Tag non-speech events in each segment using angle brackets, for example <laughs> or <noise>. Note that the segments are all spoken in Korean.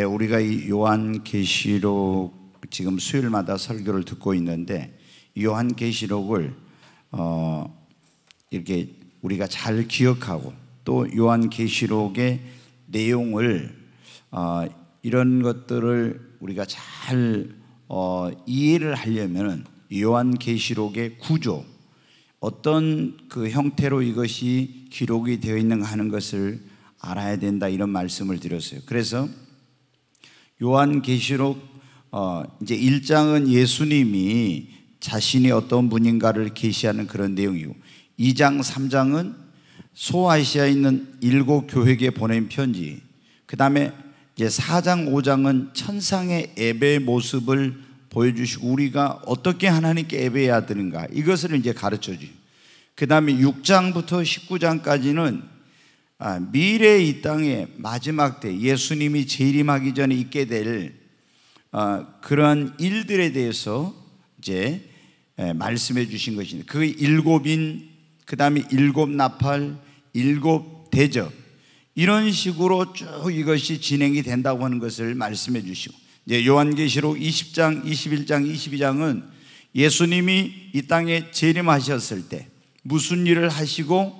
네, 우리가 이 요한계시록 지금 수요일마다 설교를 듣고 있는데 요한계시록을 어, 이렇게 우리가 잘 기억하고 또 요한계시록의 내용을 어, 이런 것들을 우리가 잘 어, 이해를 하려면 요한계시록의 구조 어떤 그 형태로 이것이 기록이 되어 있는가 하는 것을 알아야 된다 이런 말씀을 드렸어요. 그래서 요한계시록 어, 이제 1장은 예수님이 자신이 어떤 분인가를 계시하는 그런 내용이고 2장, 3장은 소아시아에 있는 일곱 교회에 보낸 편지. 그다음에 이제 4장, 5장은 천상의 예배 모습을 보여주시고 우리가 어떻게 하나님께 예배해야 되는가 이것을 이제 가르쳐 주죠. 그다음에 6장부터 19장까지는 아, 미래 이 땅에 마지막 때 예수님이 재림하기 전에 있게 될 아, 그런 일들에 대해서 이제 예, 말씀해 주신 것인데 그 일곱인 그 다음에 일곱 나팔 일곱 대접 이런 식으로 쭉 이것이 진행이 된다고 하는 것을 말씀해 주시고 이제 요한계시록 20장 21장 22장은 예수님이 이 땅에 재림하셨을 때 무슨 일을 하시고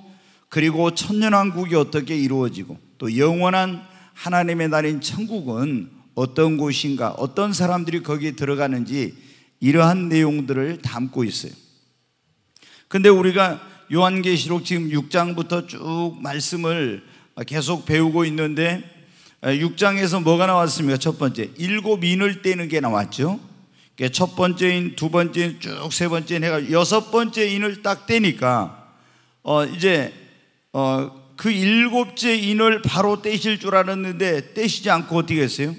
그리고 천년왕국이 어떻게 이루어지고 또 영원한 하나님의 날인 천국은 어떤 곳인가 어떤 사람들이 거기에 들어가는지 이러한 내용들을 담고 있어요. 근데 우리가 요한계시록 지금 6장부터 쭉 말씀을 계속 배우고 있는데 6장에서 뭐가 나왔습니까? 첫 번째 일곱 인을 떼는 게 나왔죠. 그러니까 첫 번째 인, 두 번째 인, 쭉 세 번째 인 해가 여섯 번째 인을 딱 떼니까 어 이제 어, 그 일곱째 인을 바로 떼실 줄 알았는데 떼시지 않고 어떻게 했어요?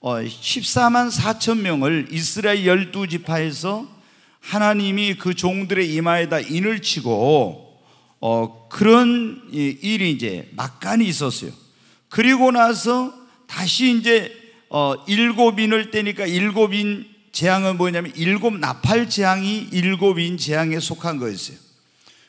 어, 14만 4천 명을 이스라엘 열두 지파에서 하나님이 그 종들의 이마에다 인을 치고 어, 그런 일이 이제 막간이 있었어요. 그리고 나서 다시 이제 어, 일곱 인을 떼니까 일곱 인 재앙은 뭐냐면 일곱 나팔 재앙이 일곱 인 재앙에 속한 거였어요.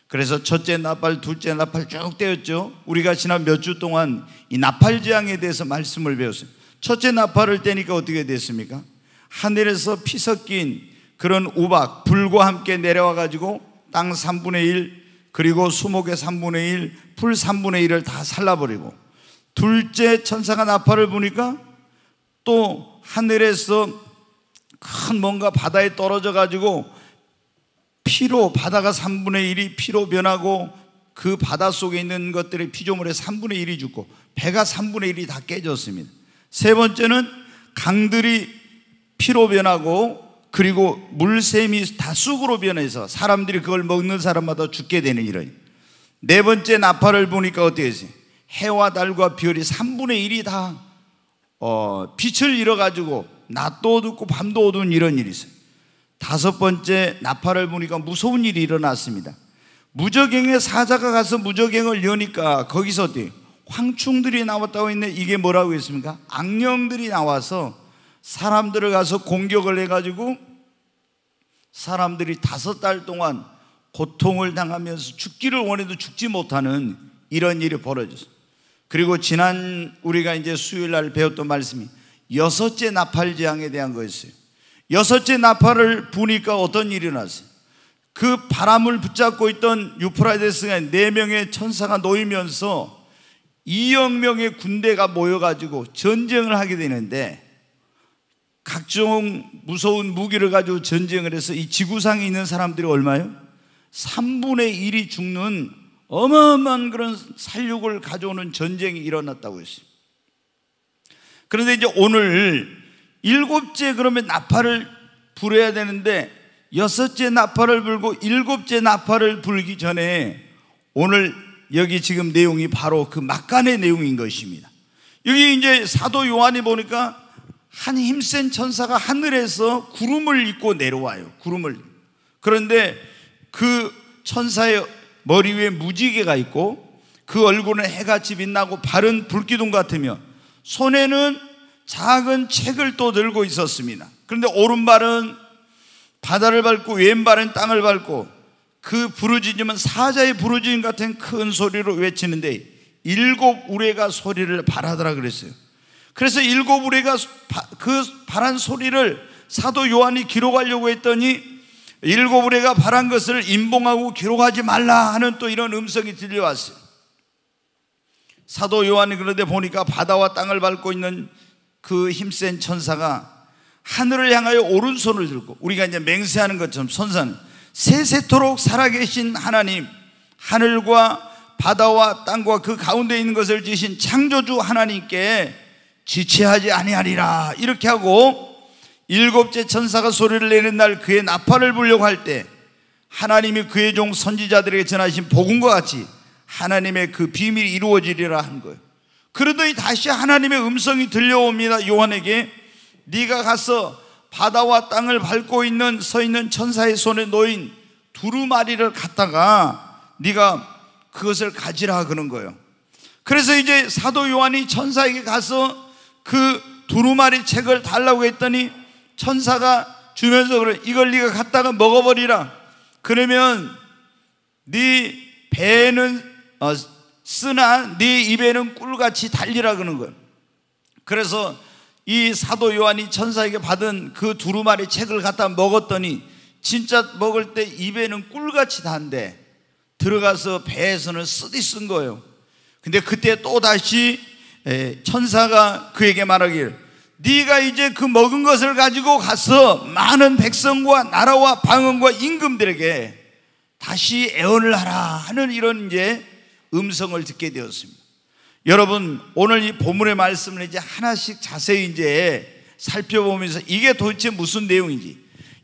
그래서 첫째 나팔, 둘째 나팔 쭉 떼었죠. 우리가 지난 몇 주 동안 이 나팔 재앙에 대해서 말씀을 배웠어요. 첫째 나팔을 떼니까 어떻게 됐습니까? 하늘에서 피 섞인 그런 우박, 불과 함께 내려와 가지고 땅 3분의 1, 그리고 수목의 3분의 1, 풀 3분의 1을 다 살라버리고 둘째 천사가 나팔을 부니까 또 하늘에서 큰 뭔가 바다에 떨어져 가지고 피로 바다가 3분의 1이 피로 변하고 그 바다 속에 있는 것들의 피조물의 3분의 1이 죽고 배가 3분의 1이 다 깨졌습니다. 세 번째는 강들이 피로 변하고 그리고 물샘이 다 쑥으로 변해서 사람들이 그걸 먹는 사람마다 죽게 되는 이런. 네 번째 나팔을 보니까 어떻게 했어 해와 달과 별이 3분의 1이 다 어, 빛을 잃어가지고 낮도 어둡고 밤도 어두운 이런 일이 있어요. 다섯 번째 나팔을 보니까 무서운 일이 일어났습니다. 무적행에 사자가 가서 무적행을 여니까 거기서 어디 황충들이 나왔다고 했는데 이게 뭐라고 했습니까? 악령들이 나와서 사람들을 가서 공격을 해가지고 사람들이 다섯 달 동안 고통을 당하면서 죽기를 원해도 죽지 못하는 이런 일이 벌어졌어요. 그리고 지난 우리가 이제 수요일 날 배웠던 말씀이 여섯째 나팔 재앙에 대한 거였어요. 여섯째 나팔을 부니까 어떤 일이 났어요? 그 바람을 붙잡고 있던 유프라데스가 네 명의 천사가 놓이면서 2억 명의 군대가 모여가지고 전쟁을 하게 되는데 각종 무서운 무기를 가지고 전쟁을 해서 이 지구상에 있는 사람들이 얼마요? 3분의 1이 죽는 어마어마한 그런 살육을 가져오는 전쟁이 일어났다고 했어요 그런데 이제 오늘 일곱째 그러면 나팔을 불어야 되는데 여섯째 나팔을 불고 일곱째 나팔을 불기 전에 오늘 여기 지금 내용이 바로 그 막간의 내용인 것입니다. 여기 이제 사도 요한이 보니까 한 힘센 천사가 하늘에서 구름을 입고 내려와요. 구름을. 그런데 그 천사의 머리 위에 무지개가 있고 그 얼굴은 해같이 빛나고 발은 불기둥 같으며 손에는 작은 책을 또 들고 있었습니다. 그런데 오른발은 바다를 밟고 왼발은 땅을 밟고 그 부르짖음은 사자의 부르짖음 같은 큰 소리로 외치는데 일곱 우레가 소리를 바라더라 그랬어요. 그래서 일곱 우레가 그 바란 소리를 사도 요한이 기록하려고 했더니 일곱 우레가 바란 것을 임봉하고 기록하지 말라 하는 또 이런 음성이 들려왔어요. 사도 요한이 그런데 보니까 바다와 땅을 밟고 있는 그 힘센 천사가 하늘을 향하여 오른손을 들고 우리가 이제 맹세하는 것처럼 선사는 세세토록 살아계신 하나님 하늘과 바다와 땅과 그 가운데 있는 것을 지신 창조주 하나님께 지체하지 아니하리라 이렇게 하고 일곱째 천사가 소리를 내는 날 그의 나팔을 불려고 할 때 하나님이 그의 종 선지자들에게 전하신 복음과 같이 하나님의 그 비밀이 이루어지리라 한 거예요. 그러더니 다시 하나님의 음성이 들려옵니다. 요한에게 네가 가서 바다와 땅을 밟고 있는 서 있는 천사의 손에 놓인 두루마리를 갖다가 네가 그것을 가지라 그런 거예요. 그래서 이제 사도 요한이 천사에게 가서 그 두루마리 책을 달라고 했더니 천사가 주면서 그래 이걸 네가 갖다가 먹어버리라. 그러면 네배는 어, 쓰나 네 입에는 꿀같이 달리라 그러는 거예요 그래서 이 사도 요한이 천사에게 받은 그 두루마리 책을 갖다 먹었더니 진짜 먹을 때 입에는 꿀같이 단데 들어가서 배에서는 쓰디 쓴 거예요. 근데 그때 또 다시 천사가 그에게 말하길 네가 이제 그 먹은 것을 가지고 가서 많은 백성과 나라와 방언과 임금들에게 다시 애원을 하라 하는 이런 이제 음성을 듣게 되었습니다. 여러분, 오늘 이 본문의 말씀을 이제 하나씩 자세히 이제 살펴보면서 이게 도대체 무슨 내용인지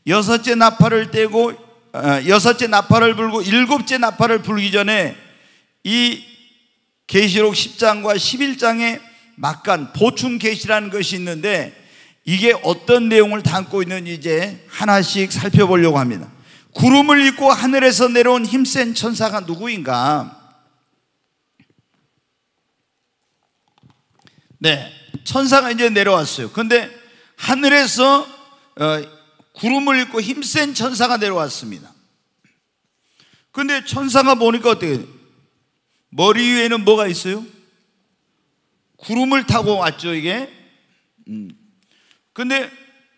여섯째 나팔을 떼고 어, 여섯째 나팔을 불고 일곱째 나팔을 불기 전에 이 계시록 10장과 11장에 막간 보충 계시라는 것이 있는데 이게 어떤 내용을 담고 있는지 이제 하나씩 살펴보려고 합니다. 구름을 입고 하늘에서 내려온 힘센 천사가 누구인가? 네. 천사가 이제 내려왔어요. 근데 하늘에서 어, 구름을 입고 힘센 천사가 내려왔습니다. 근데 천사가 보니까 어떻게 머리 위에는 뭐가 있어요? 구름을 타고 왔죠, 이게. 음. 근데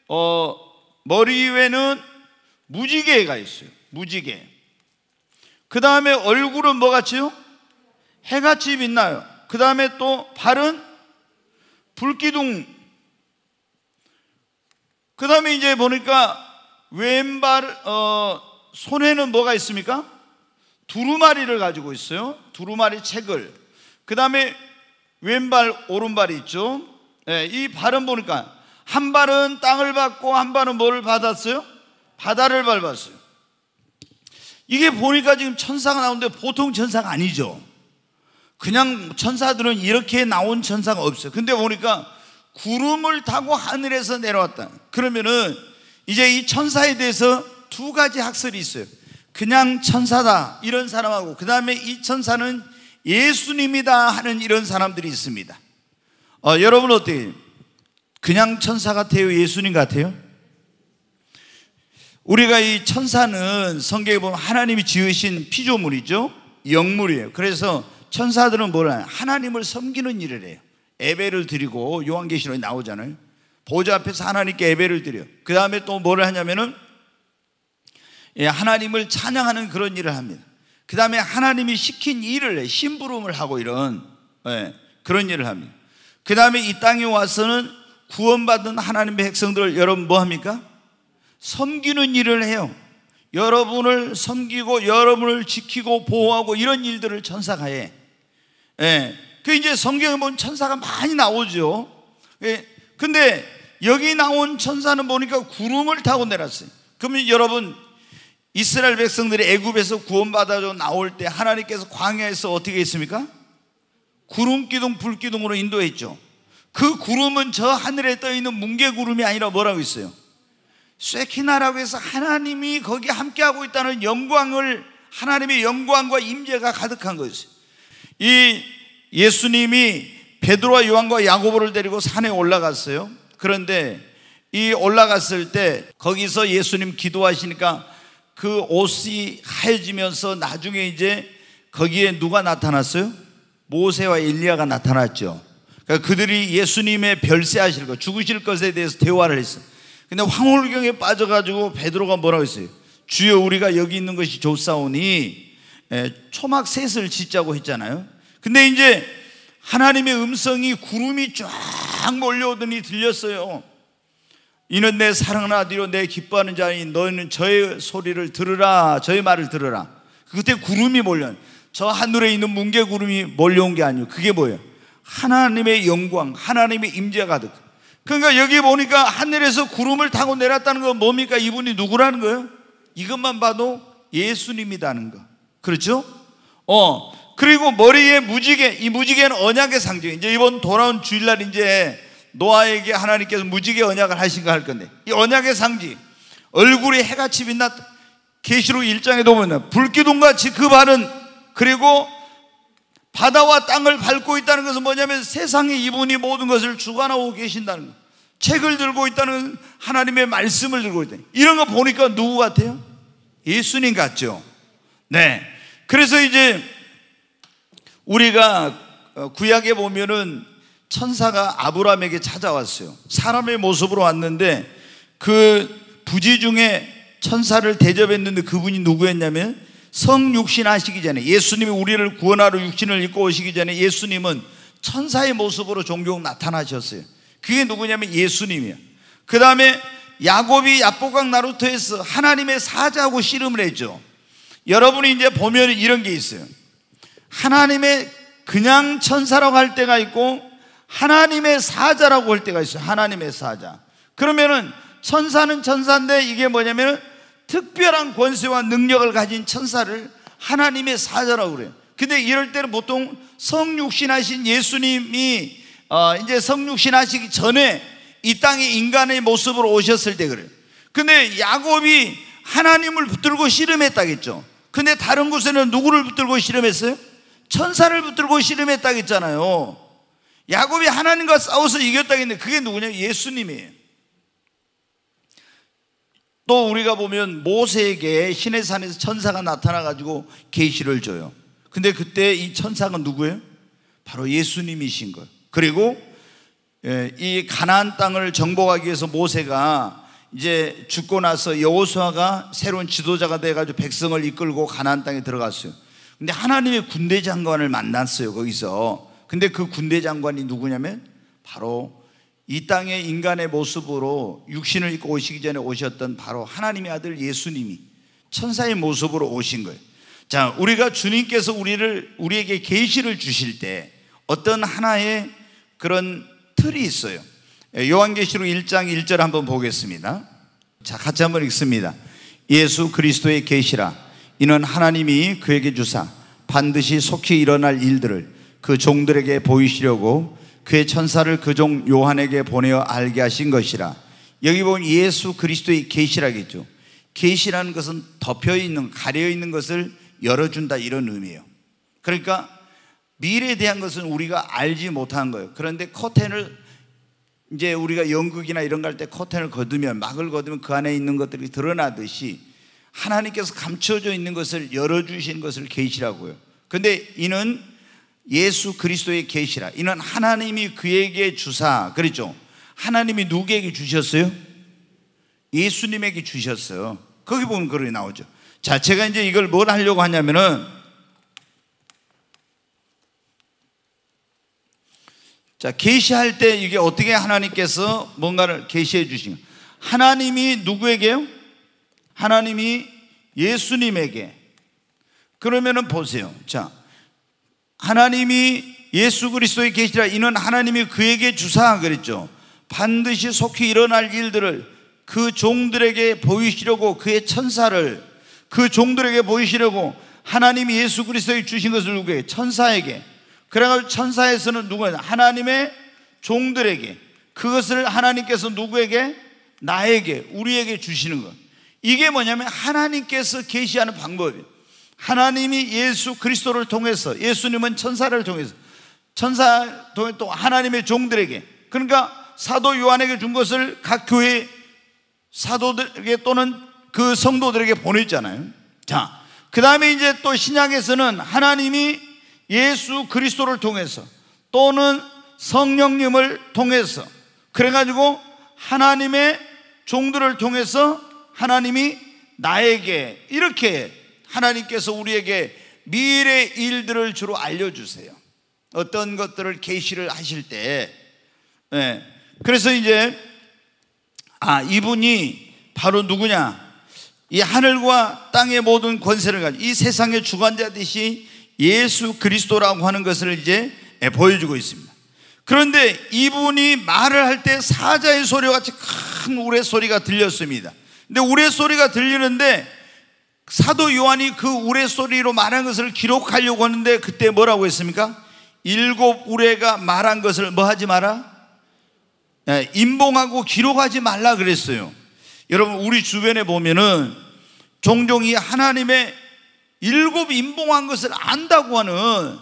어, 머리 위에는 무지개가 있어요. 무지개. 그 다음에 얼굴은 뭐 같이요? 해같이 빛나요. 그 다음에 또 발은 불기둥. 그 다음에 이제 보니까 왼발, 어, 손에는 뭐가 있습니까? 두루마리를 가지고 있어요. 두루마리 책을. 그 다음에 왼발, 오른발이 있죠. 네, 이 발은 보니까 한 발은 땅을 받고한 발은 뭐를 받았어요? 바다를 밟았어요. 이게 보니까 지금 천사가 나오는데 보통 천사가 아니죠. 그냥 천사들은 이렇게 나온 천사가 없어요. 근데 보니까 구름을 타고 하늘에서 내려왔다. 그러면은 이제 이 천사에 대해서 두 가지 학설이 있어요. 그냥 천사다 이런 사람하고 그 다음에 이 천사는 예수님이다 하는 이런 사람들이 있습니다. 어, 여러분 어때요? 그냥 천사 같아요? 예수님 같아요? 우리가 이 천사는 성경에 보면 하나님이 지으신 피조물이죠. 영물이에요. 그래서 천사들은 뭘 하나님을 섬기는 일을 해요. 예배를 드리고 요한계시록에 나오잖아요. 보좌 앞에서 하나님께 예배를 드려. 그 다음에 또 뭐를 하냐면은 예, 하나님을 찬양하는 그런 일을 합니다. 그 다음에 하나님이 시킨 일을 해. 심부름을 하고 이런 예, 그런 일을 합니다. 그 다음에 이 땅에 와서는 구원받은 하나님의 백성들을 여러분 뭐 합니까? 섬기는 일을 해요. 여러분을 섬기고 여러분을 지키고 보호하고 이런 일들을 천사가 해. 예. 그 이제 성경에 보면 천사가 많이 나오죠. 예. 근데 여기 나온 천사는 보니까 구름을 타고 내렸어요. 그러면 여러분 이스라엘 백성들이 애굽에서 구원받아서 나올 때 하나님께서 광야에서 어떻게 했습니까? 구름 기둥 불 기둥으로 인도했죠. 그 구름은 저 하늘에 떠 있는 뭉게 구름이 아니라 뭐라고 했어요? 쇠키나라고 해서 하나님이 거기 함께하고 있다는 영광을 하나님의 영광과 임재가 가득한 거였어요. 이 예수님이 베드로와 요한과 야고보를 데리고 산에 올라갔어요. 그런데 이 올라갔을 때 거기서 예수님 기도하시니까 그 옷이 하얘지면서 나중에 이제 거기에 누가 나타났어요? 모세와 엘리야가 나타났죠. 그러니까 그들이 예수님의 별세하실 것, 죽으실 것에 대해서 대화를 했어요. 근데 황홀경에 빠져가지고 베드로가 뭐라고 했어요? 주여 우리가 여기 있는 것이 좋사오니 예, 초막 셋을 짓자고 했잖아요. 근데 이제 하나님의 음성이 구름이 쫙 몰려오더니 들렸어요. 이는 내 사랑하는 아들이요 내 기뻐하는 자니 너희는 저의 소리를 들으라 저의 말을 들으라 그때 구름이 몰려 저 하늘에 있는 뭉게 구름이 몰려온 게아니요 그게 뭐예요? 하나님의 영광 하나님의 임재 가득 그러니까 여기 보니까 하늘에서 구름을 타고 내렸다는 건 뭡니까? 이분이 누구라는 거예요? 이것만 봐도 예수님이라는 거 그렇죠? 어. 그리고 머리에 무지개, 이 무지개는 언약의 상징. 이제 이번 돌아온 주일날 이제 노아에게 하나님께서 무지개 언약을 하신가 할 건데. 이 언약의 상징. 얼굴이 해같이 빛났 계시록 1장에도 보면 불기둥같이 그 발은 그리고 바다와 땅을 밟고 있다는 것은 뭐냐면 세상에 이분이 모든 것을 주관하고 계신다는 거. 책을 들고 있다는 하나님의 말씀을 들고 있다. 이런 거 보니까 누구 같아요? 예수님 같죠. 네. 그래서 이제 우리가 어, 구약에 보면은 천사가 아브라함에게 찾아왔어요. 사람의 모습으로 왔는데 그 부지 중에 천사를 대접했는데 그분이 누구였냐면 성육신 하시기 전에 예수님이 우리를 구원하러 육신을 입고 오시기 전에 예수님은 천사의 모습으로 종종 나타나셨어요. 그게 누구냐면 예수님이에요그 다음에 야곱이 야보강나루토에서 하나님의 사자하고 씨름을 했죠. 여러분이 이제 보면 이런 게 있어요. 하나님의 그냥 천사라고 할 때가 있고 하나님의 사자라고 할 때가 있어요. 하나님의 사자. 그러면은 천사는 천사인데 이게 뭐냐면 특별한 권세와 능력을 가진 천사를 하나님의 사자라고 그래요. 근데 이럴 때는 보통 성육신하신 예수님이 어 이제 성육신하시기 전에 이 땅에 인간의 모습으로 오셨을 때 그래요. 근데 야곱이 하나님을 붙들고 씨름했다겠죠. 근데 다른 곳에는 누구를 붙들고 씨름했어요? 천사를 붙들고 씨름했다 했잖아요. 야곱이 하나님과 싸워서 이겼다 했는데 그게 누구냐? 예수님이또 우리가 보면 모세에게 신의 산에서 천사가 나타나 가지고 계시를 줘요. 근데 그때 이 천사가 누구예요? 바로 예수님이신 거예요. 그리고 예, 이 가나안 땅을 정복하기 위해서 모세가 이제 죽고 나서 여호수아가 새로운 지도자가 돼가지고 백성을 이끌고 가나안 땅에 들어갔어요. 근데 하나님의 군대 장관을 만났어요 거기서. 근데 그 군대 장관이 누구냐면 바로 이 땅의 인간의 모습으로 육신을 입고 오시기 전에 오셨던 바로 하나님의 아들 예수님이 천사의 모습으로 오신 거예요. 자, 우리가 주님께서 우리를 우리에게 계시를 주실 때 어떤 하나의 그런 틀이 있어요. 예, 요한계시록 1장 1절 한번 보겠습니다. 자, 같이 한번 읽습니다. 예수 그리스도의 계시라 이는 하나님이 그에게 주사 반드시 속히 일어날 일들을 그 종들에게 보이시려고 그의 천사를 그 종 요한에게 보내어 알게 하신 것이라. 여기 보면 예수 그리스도의 계시라겠죠. 계시라는 것은 덮여 있는 가려 있는 것을 열어 준다 이런 의미예요. 그러니까 미래에 대한 것은 우리가 알지 못한 거예요. 그런데 커튼을 이제 우리가 연극이나 이런 거 할때 커튼을 걷으면 막을 걷으면 그 안에 있는 것들이 드러나듯이 하나님께서 감춰져 있는 것을 열어주신 것을 계시라고요. 근데 이는 예수 그리스도의 계시라. 이는 하나님이 그에게 주사 그랬죠. 하나님이 누구에게 주셨어요? 예수님에게 주셨어요. 거기 보면 그러게 나오죠. 자, 제가 이제 이걸 뭘 하려고 하냐면은 자, 계시할 때 이게 어떻게 하나님께서 뭔가를 계시해 주신 하나님이 누구에게요? 하나님이 예수님에게. 그러면은 보세요. 자. 하나님이 예수 그리스도의 계시라 이는 하나님이 그에게 주사 그랬죠. 반드시 속히 일어날 일들을 그 종들에게 보이시려고 그의 천사를 그 종들에게 보이시려고 하나님이 예수 그리스도의 주신 것을 누구에게 천사에게 그래가지고 천사에서는 누구냐? 하나님의 종들에게 그것을 하나님께서 누구에게? 나에게, 우리에게 주시는 것. 이게 뭐냐면 하나님께서 계시하는 방법이에요. 하나님이 예수 그리스도를 통해서 예수님은 천사를 통해서 천사 통해 또 하나님의 종들에게 그러니까 사도 요한에게 준 것을 각 교회 사도들에게 또는 그 성도들에게 보냈잖아요. 자, 그 다음에 이제 또 신약에서는 하나님이 예수 그리스도를 통해서 또는 성령님을 통해서 그래가지고 하나님의 종들을 통해서 하나님이 나에게 이렇게 하나님께서 우리에게 미래의 일들을 주로 알려주세요. 어떤 것들을 계시를 하실 때, 네. 그래서 이제 아 이분이 바로 누구냐? 이 하늘과 땅의 모든 권세를 가지고 이 세상의 주관자듯이 예수 그리스도라고 하는 것을 이제 예, 보여주고 있습니다. 그런데 이분이 말을 할 때 사자의 소리 같이 큰 우레소리가 들렸습니다. 근데 우레소리가 들리는데 사도 요한이 그 우레소리로 말한 것을 기록하려고 하는데 그때 뭐라고 했습니까? 일곱 우레가 말한 것을 뭐 하지 마라? 임봉하고 예, 기록하지 말라 그랬어요. 여러분, 우리 주변에 보면은 종종 이 하나님의 일곱 임봉한 것을 안다고 하는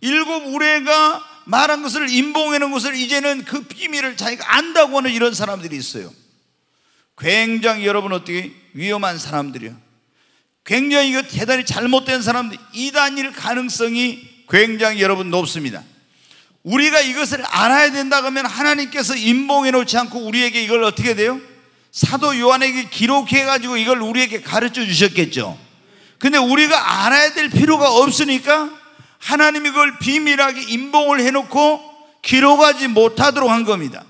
일곱 우레가 말한 것을 임봉하는 것을 이제는 그 비밀을 자기가 안다고 하는 이런 사람들이 있어요. 굉장히 여러분 어떻게 위험한 사람들이요. 굉장히 이거 대단히 잘못된 사람들 이단일 가능성이 굉장히 여러분 높습니다. 우리가 이것을 알아야 된다 고하면 하나님께서 임봉해 놓지 않고 우리에게 이걸 어떻게 돼요? 사도 요한에게 기록해 가지고 이걸 우리에게 가르쳐 주셨겠죠. 근데 우리가 알아야 될 필요가 없으니까 하나님이 그걸 비밀하게 임봉을 해놓고 기록하지 못하도록 한 겁니다.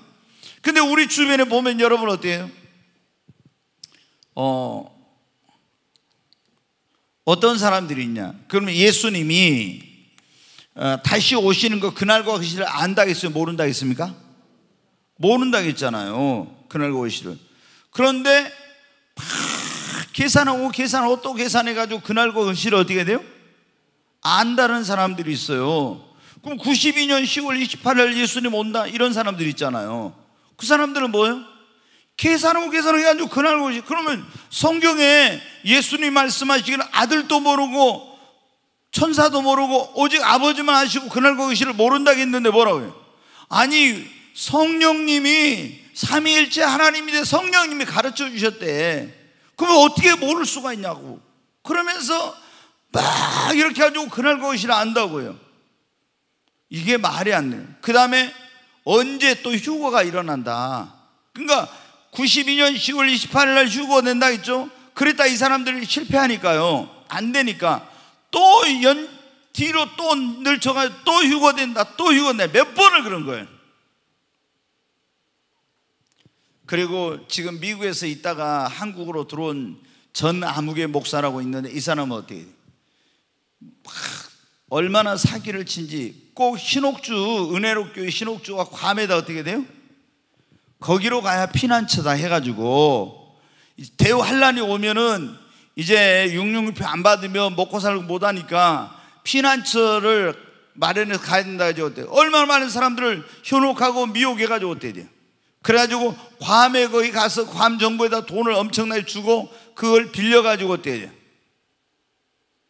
근데 우리 주변에 보면 여러분 어때요? 어, 어떤 사람들이 있냐? 그러면 예수님이 어, 다시 오시는 거 그날과 그 시를 안다겠어요? 모른다겠습니까? 모른다겠잖아요. 그날과 그 시를. 그런데 계산하고 계산하고 또 계산해가지고 그날과 그 시를 어떻게 돼요? 안다는 사람들이 있어요. 그럼 92년 10월 28일 예수님 온다 이런 사람들 있잖아요. 그 사람들은 뭐예요? 계산하고 계산해가지고 그날과 그 시. 그러면 성경에 예수님 말씀하시기를 아들도 모르고 천사도 모르고 오직 아버지만 아시고 그날과 그 시를 모른다 했는데 뭐라고 요 아니 성령님이 삼위일체 하나님인데 성령님이 가르쳐 주셨대. 그러면 어떻게 모를 수가 있냐고. 그러면서 막 이렇게 해 가지고 그날 것이라 안다고요. 이게 말이 안 돼요. 그 다음에 언제 또 휴거가 일어난다. 그러니까 92년 10월 28일 날 휴거가 된다 했죠. 그랬다 이 사람들이 실패하니까요. 안 되니까 또 연, 뒤로 또 늘쳐가지고 또 휴거된다. 또 휴거된다. 몇 번을 그런 거예요. 그리고 지금 미국에서 있다가 한국으로 들어온 전 암흑의 목사라고 있는데 이 사람은 어떻게 얼마나 사기를 친지 꼭 신옥주 은혜롭교회 신옥주가 괌에다 어떻게 돼요? 거기로 가야 피난처다 해가지고 대우 한란이 오면은 이제 육육표 안 받으면 먹고 살고 못하니까 피난처를 마련해서 가야 된다 해가지고 어때 요 얼마나 많은 사람들을 현혹하고 미혹해가지고 어때요 그래가지고 괌에 거기 가서 괌 정부에다 돈을 엄청나게 주고 그걸 빌려가지고 어때?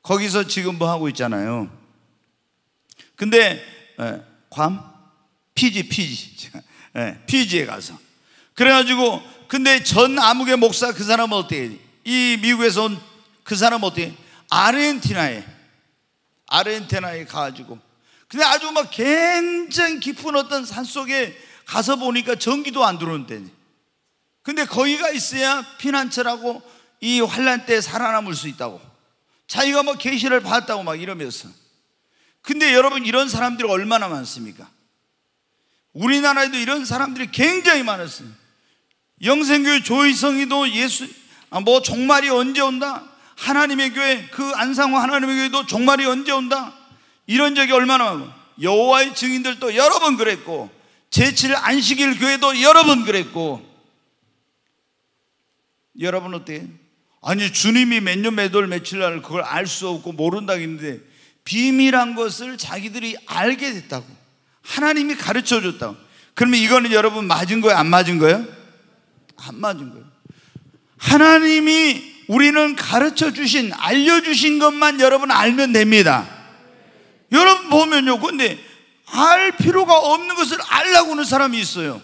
거기서 지금 뭐 하고 있잖아요. 근데 에, 예, 괌? 피지, 피지. 에, <laughs> 예, 피지에 가서. 그래가지고 근데 전 암흑의 목사 그 사람은 어때? 이 미국에서 온 그 사람은 어때? 아르헨티나에 아르헨티나에 가가지고 근데 아주 막 굉장히 깊은 어떤 산 속에 가서 보니까 전기도 안들어온는데 근데 거기가 있어야 피난처라고 이 환란 때 살아남을 수 있다고. 자기가 뭐 계시를 받았다고 막 이러면서. 근데 여러분 이런 사람들이 얼마나 많습니까? 우리나라에도 이런 사람들이 굉장히 많았어요. 영생교회 조희성이도 예수 아, 뭐 종말이 언제 온다? 하나님의 교회 그 안상호 하나님의 교회도 종말이 언제 온다? 이런 적이 얼마나 많고 여호와의 증인들도 여러 번 그랬고 제7 안식일 교회도 여러 분 그랬고 여러분 어때요? 아니 주님이 몇년몇월 며칠 날 그걸 알 수 없고 모른다 했는데 비밀한 것을 자기들이 알게 됐다고 하나님이 가르쳐 줬다고 그러면 이거는 여러분 맞은 거예요 안 맞은 거예요? 안 맞은 거예요 하나님이 우리는 가르쳐 주신 알려 주신 것만 여러분 알면 됩니다 여러분 보면요 근데 알 필요가 없는 것을 알라고 하는 사람이 있어요.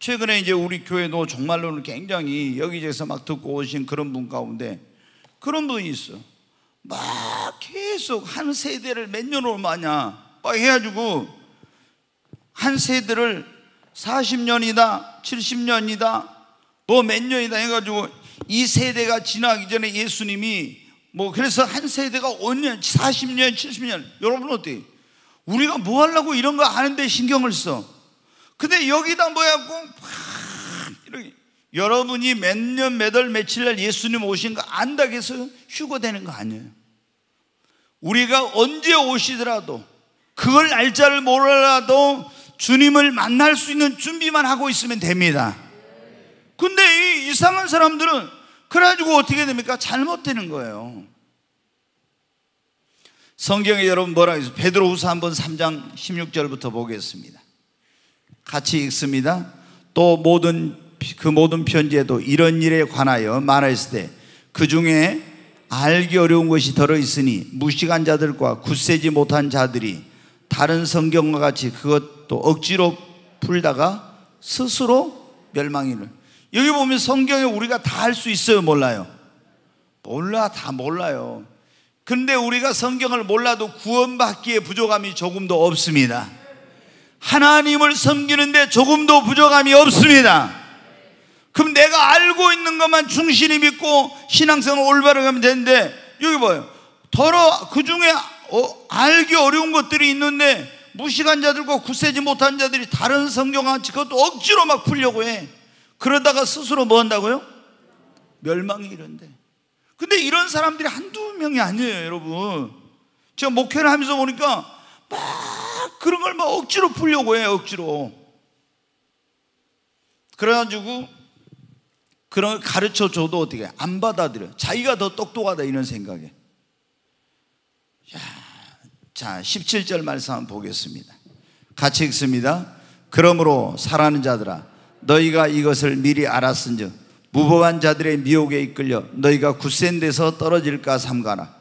최근에 이제 우리 교회도 정말로는 굉장히 여기저기서 막 듣고 오신 그런 분 가운데 그런 분이 있어. 막 계속 한 세대를 몇 년으로 마냐. 막 해가지고 한 세대를 40년이다, 70년이다, 뭐 몇 년이다 해가지고 이 세대가 지나기 전에 예수님이 뭐 그래서 한 세대가 5년, 40년, 70년 여러분 어때? 우리가 뭐 하려고 이런 거 하는데 신경을 써. 근데 여기다 뭐야 이렇게 여러분이 몇 년, 몇 월, 며칠 날 예수님 오신 거 안다고 해서 휴거되는 거 아니에요. 우리가 언제 오시더라도 그걸 날짜를 몰라도 주님을 만날 수 있는 준비만 하고 있으면 됩니다. 근데 이 이상한 사람들은 그래가지고 어떻게 됩니까? 잘못되는 거예요. 성경에 여러분 뭐라고 해서 베드로 후서 한번 3장 16절부터 보겠습니다. 같이 읽습니다. 또 모든 그 모든 편지에도 이런 일에 관하여 말하을때 그 중에 알기 어려운 것이 더러 있으니 무식한 자들과 굳세지 못한 자들이 다른 성경과 같이 그것도 억지로 풀다가 스스로 멸망이를 여기 보면 성경에 우리가 다 할 수 있어요, 몰라요? 몰라, 다 몰라요. 근데 우리가 성경을 몰라도 구원받기에 부족함이 조금도 없습니다. 하나님을 섬기는데 조금도 부족함이 없습니다. 그럼 내가 알고 있는 것만 충실히 믿고 신앙생활 올바르게 하면 되는데 여기 봐요. 더러 그 중에 어, 알기 어려운 것들이 있는데 무식한 자들과 굳세지 못한 자들이 다른 성경 한 그것도 억지로 막 풀려고 해. 그러다가 스스로 뭐 한다고요? 멸망이 이런데. 근데 이런 사람들이 한두 명이 아니에요, 여러분. 제가 목회를 하면서 보니까 막 그런 걸 막 억지로 풀려고 해요, 억지로. 그래가지고 그런 걸 가르쳐 줘도 어떻게 해? 안 받아들여. 자기가 더 똑똑하다 이런 생각에. 야, 자, 17절 말씀 한번 보겠습니다. 같이 읽습니다. 그러므로 사랑하는 자들아 너희가 이것을 미리 알았은즉 무보한 자들의 미혹에 이끌려 너희가 굳센 데서 떨어질까 삼가나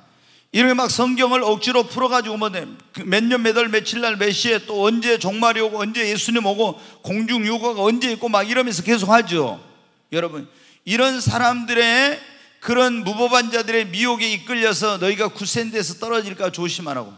이렇게 막 성경을 억지로 풀어가지고 뭐몇년 그 몇월 며칠 날몇 시에 또 언제 종말이 오고 언제 예수님 오고 공중요가가 언제 있고 막 이러면서 계속 하죠 여러분 이런 사람들의 그런 무법한 자들의 미혹에 이끌려서 너희가 굳센 데서 떨어질까 조심하라고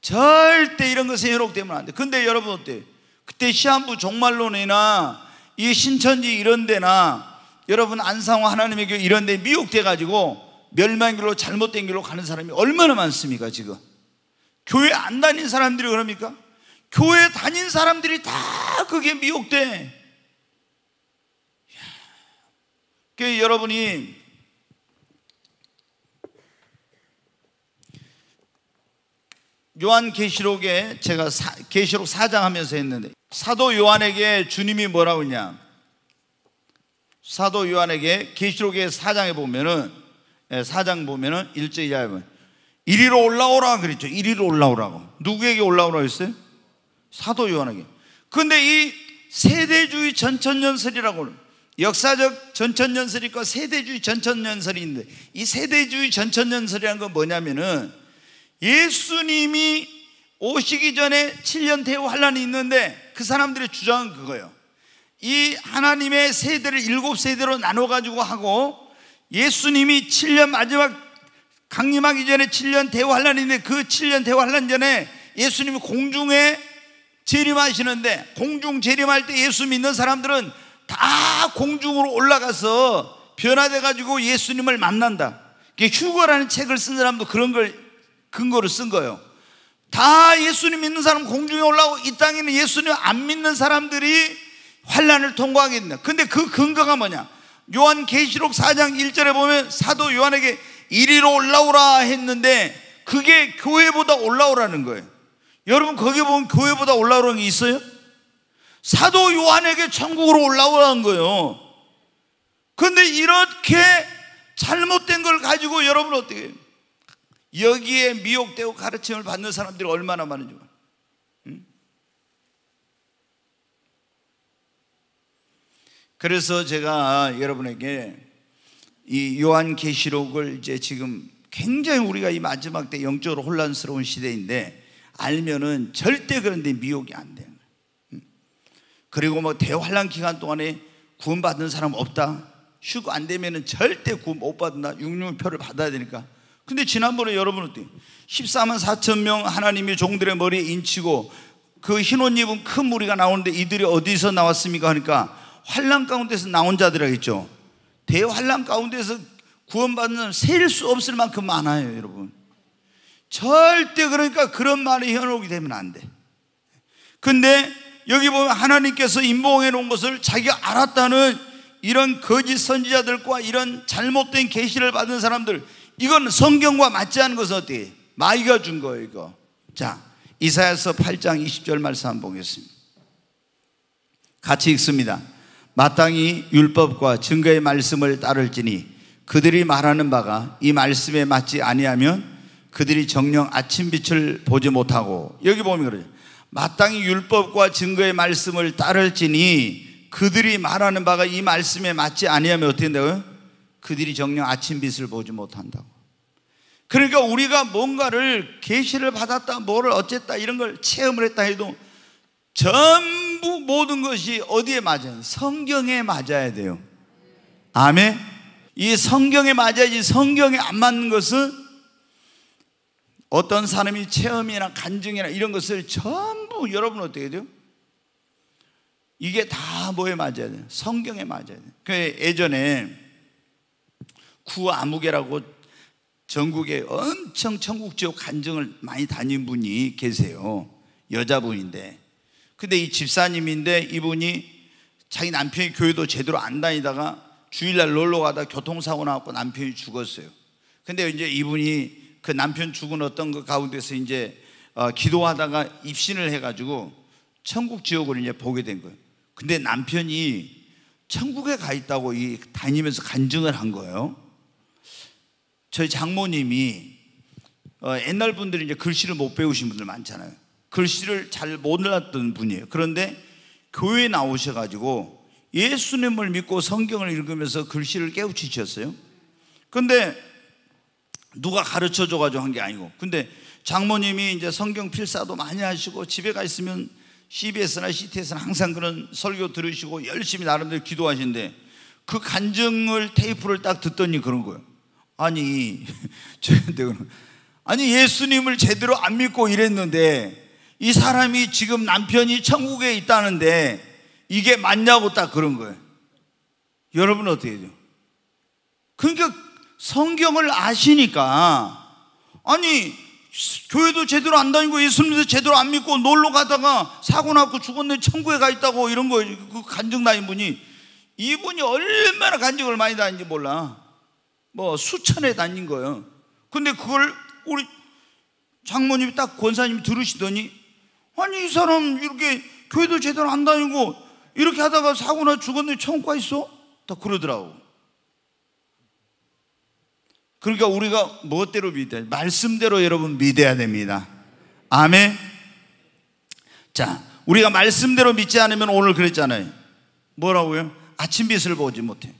절대 이런 것에 현혹되면 안돼 근데 여러분 어때요? 그때 시한부 종말론이나 이 신천지 이런 데나 여러분 안상호 하나님의 교회 이런 데 미혹돼 가지고 멸망 길로 잘못된 길로 가는 사람이 얼마나 많습니까 지금 교회 안 다닌 사람들이 그럽니까? 교회 다닌 사람들이 다 그게 미혹돼 그러니까 여러분이 요한계시록에 제가 계시록 4장 하면서 했는데 사도 요한에게 주님이 뭐라고 했냐? 사도 요한에게 계시록의 사장에 보면은 예, 사장 보면은 일제 히하에보 이리로 올라오라 그랬죠. 이리로 올라오라고. 누구에게 올라오라고 했어요? 사도 요한에게. 근데 이 세대주의 전천년설이라고 역사적 전천년설이 있고 세대주의 전천년설이 있는데 이 세대주의 전천년설이란 건 뭐냐면은 예수님이 오시기 전에 7년 대우 환란이 있는데 그 사람들의 주장은 그거예요. 이 하나님의 세대를 일곱 세대로 나눠 가지고 하고 예수님이 7년 마지막 강림하기 전에 7년 대후 환란인데 그 7년 대후 환란 전에 예수님이 공중에 재림하시는데 공중 재림할 때 예수 믿는 사람들은 다 공중으로 올라가서 변화돼 가지고 예수님을 만난다. 휴거라는 책을 쓴 사람도 그런 걸 근거로 쓴 거예요. 다 예수님 믿는 사람 공중에 올라오고 이 땅에는 예수님 안 믿는 사람들이 환란을 통과하게 된다. 근데 그 근거가 뭐냐? 요한 계시록 4장 1절에 보면 사도 요한에게 이리로 올라오라 했는데 그게 교회보다 올라오라는 거예요. 여러분 거기 보면 교회보다 올라오라는 게 있어요? 사도 요한에게 천국으로 올라오라는 거예요. 그런데 이렇게 잘못된 걸 가지고 여러분 어떻게 해요? 여기에 미혹되고 가르침을 받는 사람들이 얼마나 많은지. 응? 그래서 제가 여러분에게 이 요한 계시록을 이제 지금 굉장히 우리가 이 마지막 때 영적으로 혼란스러운 시대인데 알면은 절대 그런데 미혹이 안되요 그리고 뭐 대환란 기간 동안에 구원받은 사람 없다. 휴가 안 되면은 절대 구원 못 받는다. 육류표를 받아야 되니까 근데 지난번에 여러분 어때? 14만 4천 명 하나님의 종들의 머리에 인치고 그 흰 옷 입은 큰 무리가 나오는데 이들이 어디서 나왔습니까? 하니까 환란 가운데서 나온 자들이겠죠. 대환란 가운데서 구원받는 셀 수 없을 만큼 많아요, 여러분. 절대 그러니까 그런 말이 현혹이 되면 안 돼. 근데 여기 보면 하나님께서 임봉해 놓은 것을 자기가 알았다는 이런 거짓 선지자들과 이런 잘못된 계시를 받은 사람들 이건 성경과 맞지 않은 것은 어때? 마귀가 준 거예요, 이거. 자, 이사야서 8장 20절 말씀 한번 보겠습니다. 같이 읽습니다. 마땅히 율법과 증거의 말씀을 따를지니 그들이 말하는 바가 이 말씀에 맞지 아니하면 그들이 정령 아침빛을 보지 못하고 여기 보면 그러죠. 마땅히 율법과 증거의 말씀을 따를지니 그들이 말하는 바가 이 말씀에 맞지 아니하면 어떻게 된다고요? 그들이 정녕 아침빛을 보지 못한다고. 그러니까 우리가 뭔가를 계시를 받았다, 뭐를 어쨌다 이런 걸 체험을 했다 해도 전부 모든 것이 어디에 맞아요? 성경에 맞아야 돼요. 아멘. 이 성경에 맞아야지 성경에 안 맞는 것은 어떤 사람이 체험이나 간증이나 이런 것을 전부 여러분 어떻게 돼요? 이게 다 뭐에 맞아야 돼요? 성경에 맞아야 돼요. 그 예전에 구아무개라고 전국에 엄청 천국 지역 간증을 많이 다닌 분이 계세요. 여자분인데. 근데 이 집사님인데 이분이 자기 남편이 교회도 제대로 안 다니다가 주일날 놀러 가다 교통사고 나고 남편이 죽었어요. 근데 이제 이분이 그 남편 죽은 어떤 그 가운데서 이제 어, 기도하다가 입신을 해가지고 천국 지옥을 이제 보게 된 거예요. 근데 남편이 천국에 가 있다고 이 다니면서 간증을 한 거예요. 저희 장모님이 어, 옛날 분들이 이제 글씨를 못 배우신 분들 많잖아요. 글씨를 잘 몰랐던 분이에요. 그런데 교회 에 나오셔가지고 예수님을 믿고 성경을 읽으면서 글씨를 깨우치셨어요. 근데 누가 가르쳐 줘가지고 한 게 아니고. 근데 장모님이 이제 성경 필사도 많이 하시고 집에 가 있으면 CBS나 c t 서는 항상 그런 설교 들으시고 열심히 나름대로 기도하시는데 그 간증을 테이프를 딱 듣더니 그런 거예요. 아니, <laughs> 네, 아니, 예수님을 제대로 안 믿고 이랬는데 이 사람이 지금 남편이 천국에 있다는데 이게 맞냐고 딱 그런 거예요. 여러분 어떻게 해요? 그러니까 성경을 아시니까 아니 교회도 제대로 안 다니고 예수님도 제대로 안 믿고 놀러 가다가 사고 났고 죽었는데 천국에 가 있다고 이런 거그 간증 나인 분이 이분이 얼마나 간증을 많이 다니는지 몰라. 뭐 수천에 다닌 거예요. 근데 그걸 우리 장모님이 딱 권사님이 들으시더니 아니 이 사람 이렇게 교회도 제대로 안 다니고 이렇게 하다가 사고나 죽었는데 천국 가 있어? 다 그러더라고. 그러니까 우리가 무엇대로 믿어야 말씀대로 여러분 믿어야 됩니다. 아멘. 자, 우리가 말씀대로 믿지 않으면 오늘 그랬잖아요. 뭐라고요? 아침빛을 보지 못해.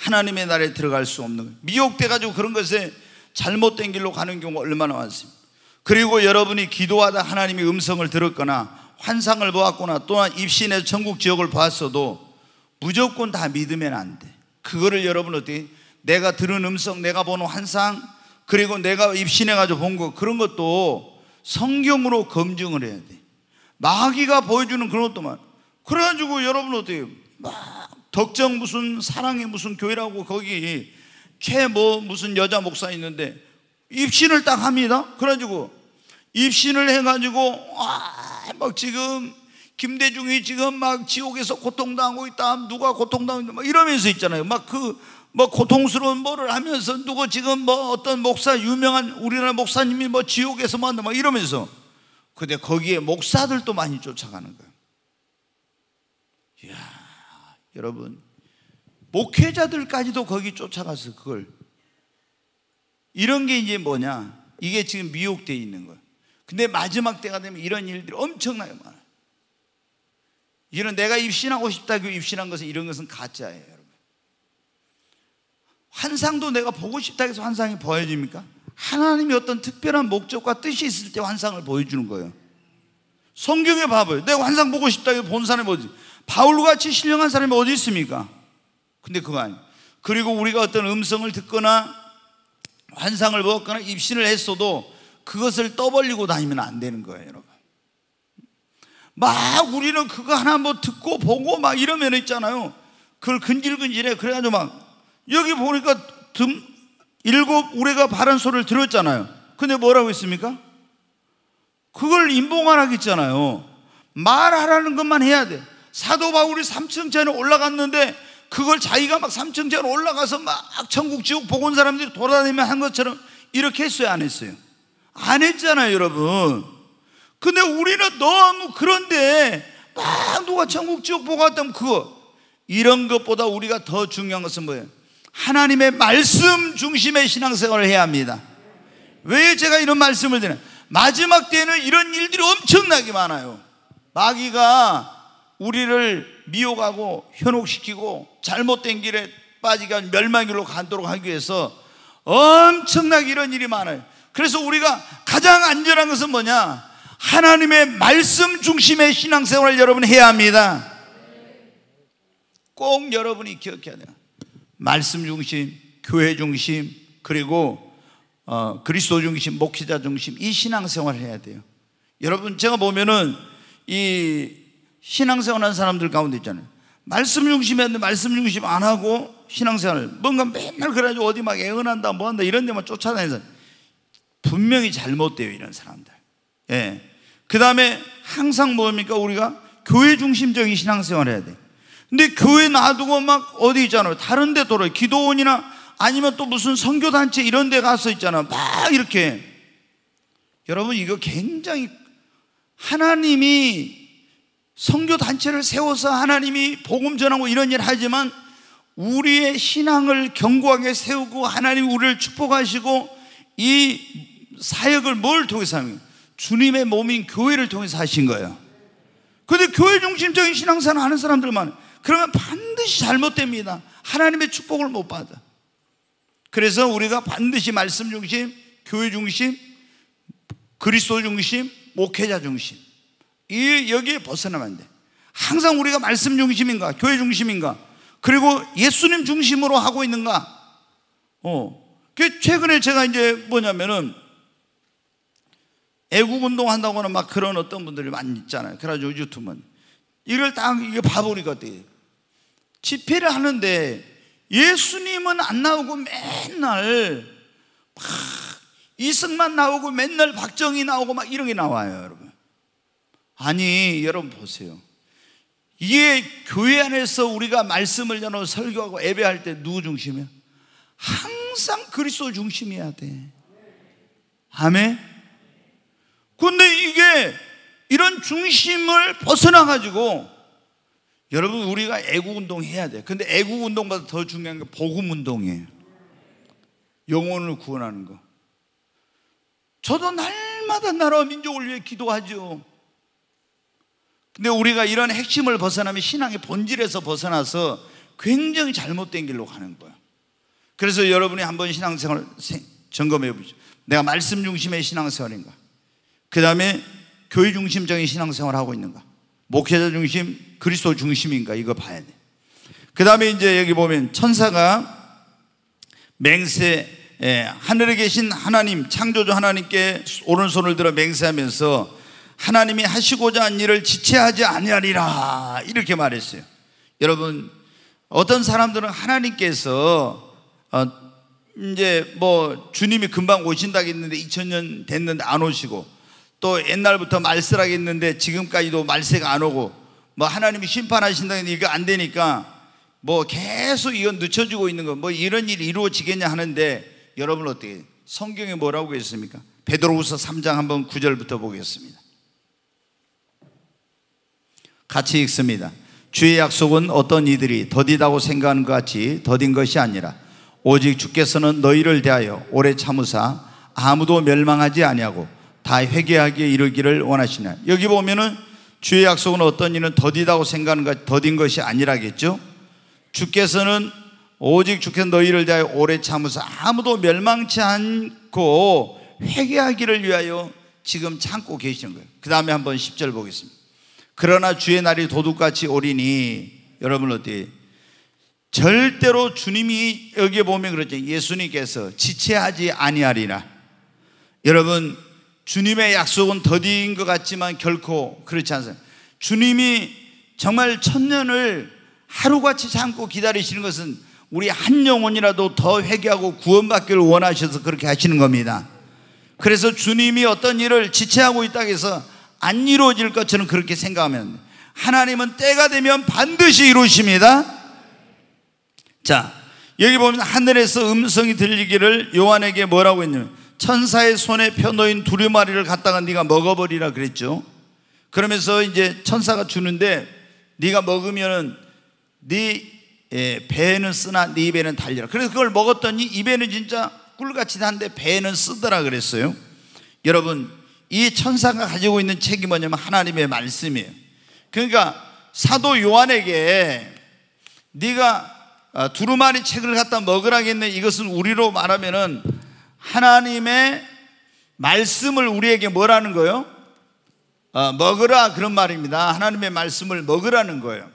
하나님의 나라에 들어갈 수 없는 미혹돼가지고 그런 것에 잘못된 길로 가는 경우가 얼마나 많습니다. 그리고 여러분이 기도하다 하나님의 음성을 들었거나 환상을 보았거나 또한 입신의 천국 지역을 봤어도 무조건 다 믿으면 안 돼. 그거를 여러분 어떻게 내가 들은 음성, 내가 보는 환상, 그리고 내가 입신해가지고 본 거, 그런 것도 성경으로 검증을 해야 돼. 마귀가 보여주는 그런 것도 많아. 그래가지고 여러분 어떻게 막 덕정 무슨 사랑의 무슨 교회라고 거기 최뭐 무슨 여자 목사 있는데 입신을 딱 합니다. 그래가지고 입신을 해가지고 와막 아, 지금 김대중이 지금 막 지옥에서 고통당하고 있다. 누가 고통당하고 있다. 막 이러면서 있잖아요. 막 그 뭐 고통스러운 뭐를 하면서 누구 지금 뭐 어떤 목사 유명한 우리나라 목사님이 뭐 지옥에서 만나 뭐 막 이러면서 근데 거기에 목사들도 많이 쫓아가는 거예요. 이야. 여러분 목회자들까지도 거기 쫓아가서 그걸 이런 게 이제 뭐냐 이게 지금 미혹되어 있는 거예요 근데 마지막 때가 되면 이런 일들이 엄청나게 많아요 이런 내가 입신하고 싶다고 입신한 것은 이런 것은 가짜예요 여러분 환상도 내가 보고 싶다 해서 환상이 보여집니까? 하나님이 어떤 특별한 목적과 뜻이 있을 때 환상을 보여주는 거예요 성경에 봐봐요 내가 환상 보고 싶다 해서 본 사람이 뭐지? 바울과 같이 신령한 사람이 어디 있습니까? 근데 그거 아니에요. 그리고 우리가 어떤 음성을 듣거나 환상을 보거나 입신을 했어도 그것을 떠벌리고 다니면 안 되는 거예요, 여러분. 막 우리는 그거 하나 뭐 듣고 보고 막 이러면 있잖아요. 그걸 근질근질해. 그래가지고 막 여기 보니까 듬, 일곱 우레가 바른 소리를 들었잖아요. 근데 뭐라고 했습니까? 그걸 인봉하라 했잖아요. 말하라는 것만 해야 돼. 사도 바울이 3층째로 올라갔는데 그걸 자기가 막 3층째로 올라가서 막 천국 지옥 복온 사람들이 돌아다니며 한 것처럼 이렇게 했어요 안 했어요? 안 했잖아요 여러분 근데 우리는 너무 그런데 막 누가 천국 지옥 보고 왔다면 그거 이런 것보다 우리가 더 중요한 것은 뭐예요? 하나님의 말씀 중심의 신앙생활을 해야 합니다 왜 제가 이런 말씀을 드려요? 마지막 때는 이런 일들이 엄청나게 많아요 마귀가 우리를 미혹하고 현혹시키고 잘못된 길에 빠지게 한 멸망길로 간도록 하기 위해서 엄청나게 이런 일이 많아요. 그래서 우리가 가장 안전한 것은 뭐냐? 하나님의 말씀 중심의 신앙생활을 여러분 해야 합니다. 꼭 여러분이 기억해야 돼요. 말씀 중심, 교회 중심, 그리고 어, 그리스도 중심, 목회자 중심 이 신앙생활을 해야 돼요. 여러분 제가 보면은 이 신앙생활 하는 사람들 가운데 있잖아요. 말씀 중심이는데 말씀 중심 안 하고 신앙생활 뭔가 맨날 그래가지고 어디 막 애원한다 뭐 한다 이런 데만 쫓아다니서 분명히 잘못돼요 이런 사람들 예. 그 다음에 항상 뭡니까 우리가 교회 중심적인 신앙생활 을 해야 돼 근데 교회 놔두고 막 어디 있잖아요 다른 데 돌아요 기도원이나 아니면 또 무슨 선교단체 이런 데 가서 있잖아 요막 이렇게 여러분 이거 굉장히 하나님이 성교 단체를 세워서 하나님이 복음 전하고 이런 일 하지만 우리의 신앙을 견고하게 세우고 하나님 우리를 축복하시고 이 사역을 뭘 통해서 하면 주님의 몸인 교회를 통해서 하신 거예요. 그런데 교회 중심적인 신앙사는 하는 사람들만 그러면 반드시 잘못됩니다. 하나님의 축복을 못 받아. 그래서 우리가 반드시 말씀 중심, 교회 중심, 그리스도 중심, 목회자 중심 이 여기에 벗어나면 안 돼. 항상 우리가 말씀 중심인가, 교회 중심인가, 그리고 예수님 중심으로 하고 있는가. 어, 그 최근에 제가 이제 뭐냐면은 애국 운동한다거나 막 그런 어떤 분들이 많이 있잖아요. 그래가지고 유튜브는 이걸 딱 이게 봐보니까 어 집회를 하는데 예수님은 안 나오고 맨날 막 이승만 나오고 맨날 박정희 나오고 막 이런 게 나와요, 여러분. 아니, 여러분 보세요. 이게 교회 안에서 우리가 말씀을 나눠 설교하고 예배할 때 누구 중심이야? 항상 그리스도 중심이야 돼. 아멘. 근데 이게 이런 중심을 벗어나 가지고 여러분 우리가 애국 운동 해야 돼. 근데 애국 운동보다 더 중요한 게 복음 운동이에요. 영혼을 구원하는 거. 저도 날마다 나라와 민족을 위해 기도하죠. 근데 우리가 이런 핵심을 벗어나면 신앙의 본질에서 벗어나서 굉장히 잘못된 길로 가는 거예요 그래서 여러분이 한번 신앙생활 점검해 보죠. 내가 말씀 중심의 신앙생활인가? 그 다음에 교회 중심적인 신앙생활 을 하고 있는가? 목회자 중심, 그리스도 중심인가? 이거 봐야 돼. 그 다음에 이제 여기 보면 천사가 맹세, 예, 하늘에 계신 하나님, 창조주 하나님께 오른손을 들어 맹세하면서 하나님이 하시고자 한 일을 지체하지 아니하리라 이렇게 말했어요. 여러분 어떤 사람들은 하나님께서 어, 이제 뭐 주님이 금방 오신다 했는데 2000년 됐는데 안 오시고 또 옛날부터 말세라고 했는데 지금까지도 말세가 안 오고 뭐 하나님이 심판하신다 했는데 이거 안 되니까 뭐 계속 이건 늦춰지고 있는 거 뭐 이런 일이 이루어지겠냐 하는데 여러분 어떻게 성경에 뭐라고 했습니까? 베드로후서 3장 한번 9절부터 보겠습니다. 같이 읽습니다. 주의 약속은 어떤 이들이 더디다고 생각하는 것 같이 더딘 것이 아니라 오직 주께서는 너희를 대하여 오래 참으사 아무도 멸망하지 아니하고 다 회개하기에 이르기를 원하시냐. 여기 보면은 주의 약속은 어떤 이는 더디다고 생각하는 것 더딘 것이 아니라겠죠. 주께서는 오직 주께 너희를 대하여 오래 참으사 아무도 멸망치 않고 회개하기를 위하여 지금 참고 계시는 거예요. 그 다음에 한번 10절 보겠습니다. 그러나 주의 날이 도둑같이 오리니 여러분 어디 절대로 주님이 여기에 보면 그렇죠. 예수님께서 지체하지 아니하리라. 여러분 주님의 약속은 더디인 것 같지만 결코 그렇지 않습니다. 주님이 정말 천년을 하루같이 참고 기다리시는 것은 우리 한 영혼이라도 더 회개하고 구원받기를 원하셔서 그렇게 하시는 겁니다. 그래서 주님이 어떤 일을 지체하고 있다 해서 안 이루어질 것처럼 그렇게 생각하면 하나님은 때가 되면 반드시 이루십니다. 자, 여기 보면 하늘에서 음성이 들리기를 요한에게 뭐라고 했냐면 천사의 손에 펴놓인 두루마리를 갖다가 네가 먹어버리라 그랬죠. 그러면서 이제 천사가 주는데 네가 먹으면네배는 예, 쓰나 네입는 달려라. 그래서 그걸 먹었더니 입에는 진짜 꿀같이 한데 배는 쓰더라 그랬어요. 여러분 이 천사가 가지고 있는 책이 뭐냐면 하나님의 말씀이에요. 그러니까 사도 요한에게 네가 아, 두루마리 책을 갖다 먹으라겠네. 이것은 우리로 말하면은 하나님의 말씀을 우리에게 뭐라는 거요? 어, 먹으라 그런 말입니다. 하나님의 말씀을 먹으라는 거예요.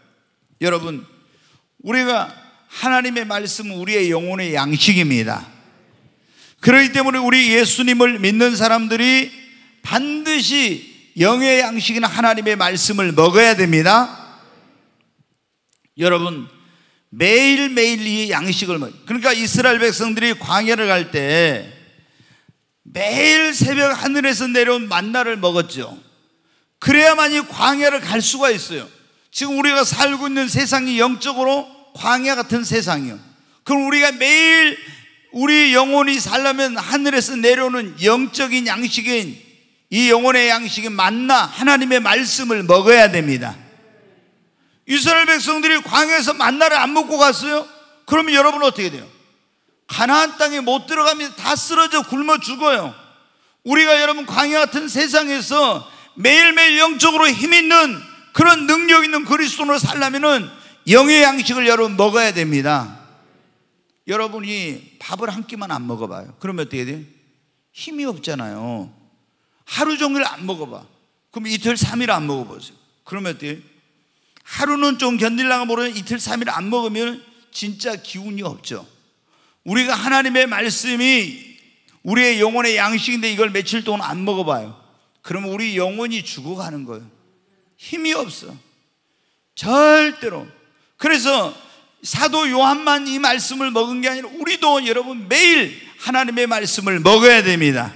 여러분, 우리가 하나님의 말씀은 우리의 영혼의 양식입니다. 그렇기 때문에 우리 예수님을 믿는 사람들이 반드시 영의 양식이나 하나님의 말씀을 먹어야 됩니다. 여러분 매일매일 이 양식을 먹. 그러니까 이스라엘 백성들이 광야를 갈 때 매일 새벽 하늘에서 내려온 만나를 먹었죠. 그래야만이 광야를 갈 수가 있어요. 지금 우리가 살고 있는 세상이 영적으로 광야 같은 세상이요. 그럼 우리가 매일 우리 영혼이 살려면 하늘에서 내려오는 영적인 양식인 이 영혼의 양식이 만나 하나님의 말씀을 먹어야 됩니다. 이스라엘 백성들이 광에서 만나를 안 먹고 갔어요? 그러면 여러분 어떻게 돼요? 가나안 땅에 못 들어가면 다 쓰러져 굶어 죽어요. 우리가 여러분 광야 같은 세상에서 매일매일 영적으로 힘 있는 그런 능력 있는 그리스도로 살려면은 영의 양식을 여러분 먹어야 됩니다. 여러분이 밥을 한 끼만 안 먹어봐요. 그러면 어떻게 돼요? 힘이 없잖아요. 하루 종일 안 먹어봐. 그럼 이틀, 삼일안 먹어보세요. 그러면 어때요? 하루는 좀 견딜랑가 모르는 이틀, 삼일안 먹으면 진짜 기운이 없죠. 우리가 하나님의 말씀이 우리의 영혼의 양식인데 이걸 며칠 동안 안 먹어봐요. 그러면 우리 영혼이 죽어가는 거예요. 힘이 없어. 절대로. 그래서 사도 요한만 이 말씀을 먹은 게 아니라 우리도 여러분 매일 하나님의 말씀을 먹어야 됩니다.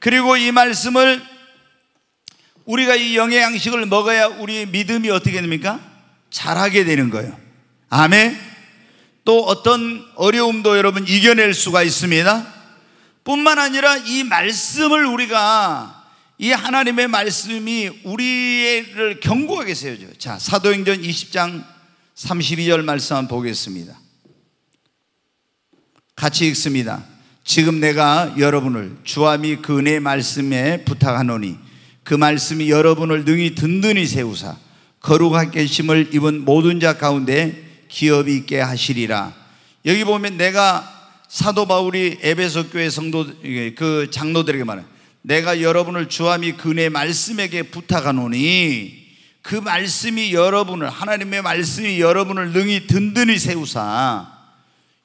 그리고 이 말씀을 우리가 이 영의 양식을 먹어야 우리의 믿음이 어떻게 됩니까? 잘하게 되는 거예요. 아멘. 또 어떤 어려움도 여러분 이겨낼 수가 있습니다. 뿐만 아니라 이 말씀을 우리가 이 하나님의 말씀이 우리를 경고하게 세워줘요. 자, 사도행전 20장 32절 말씀 한번 보겠습니다. 같이 읽습니다. 지금 내가 여러분을 주함이 그 은혜의 말씀에 부탁하노니 그 말씀이 여러분을 능히 든든히 세우사 거룩하게 심을 입은 모든 자 가운데 기업이 있게 하시리라. 여기 보면 내가 사도 바울이 에베소 교회 성도 그 장로들에게 말해 내가 여러분을 주함이 그네 말씀에게 부탁하노니 그 말씀이 여러분을 하나님의 말씀이 여러분을 능히 든든히 세우사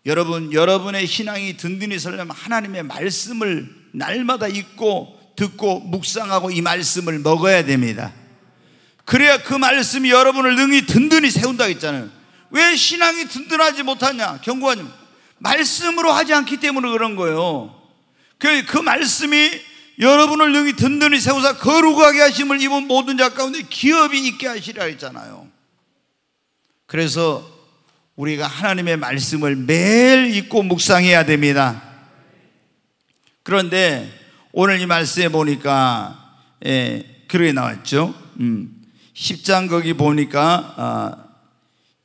여러분, 여러분의 신앙이 든든히 서려면 하나님의 말씀을 날마다 읽고 듣고 묵상하고 이 말씀을 먹어야 됩니다. 그래야 그 말씀이 여러분을 능히 든든히 세운다 했잖아요. 왜 신앙이 든든하지 못하냐? 경고하님. 말씀으로 하지 않기 때문에 그런 거예요. 그, 그 말씀이 여러분을 능히 든든히 세우사 거룩하게 하심을 입은 모든 자 가운데 기업이 있게 하시라 했잖아요. 그래서 우리가 하나님의 말씀을 매일 읽고 묵상해야 됩니다. 그런데 오늘 이 말씀에 보니까 예, 그렇게 나왔죠. 음, 10장 거기 보니까 아,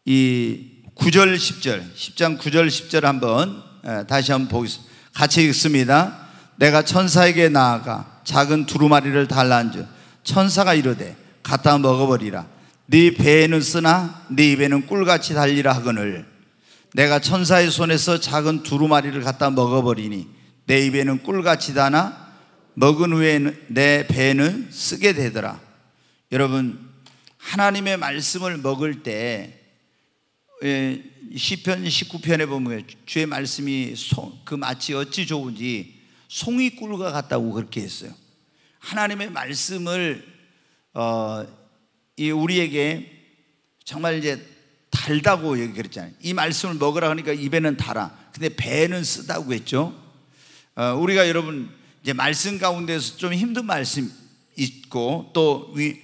이 9절 10절 10장 9절 10절 한번 예, 다시 한 번 보겠습니다. 같이 읽습니다. 내가 천사에게 나아가 작은 두루마리를 달라앉은 천사가 이르되 갖다 먹어버리라. 네 배에는 쓰나 네 입에는 꿀같이 달리라 하거늘 내가 천사의 손에서 작은 두루마리를 갖다 먹어버리니 내 입에는 꿀같이 다나 먹은 후에 내배는 쓰게 되더라 여러분 하나님의 말씀을 먹을 때 예, 시편 19편에 보면 주의 말씀이 그 마치 어찌 좋은지 송이꿀과 같다고 그렇게 했어요 하나님의 말씀을 어, 이 우리에게 정말 이제 달다고 얘기 했잖아요이 말씀을 먹으라 하니까 입에는 달아. 근데 배는 쓰다고 했죠. 어, 우리가 여러분 이제 말씀 가운데서 좀 힘든 말씀 있고 또 위,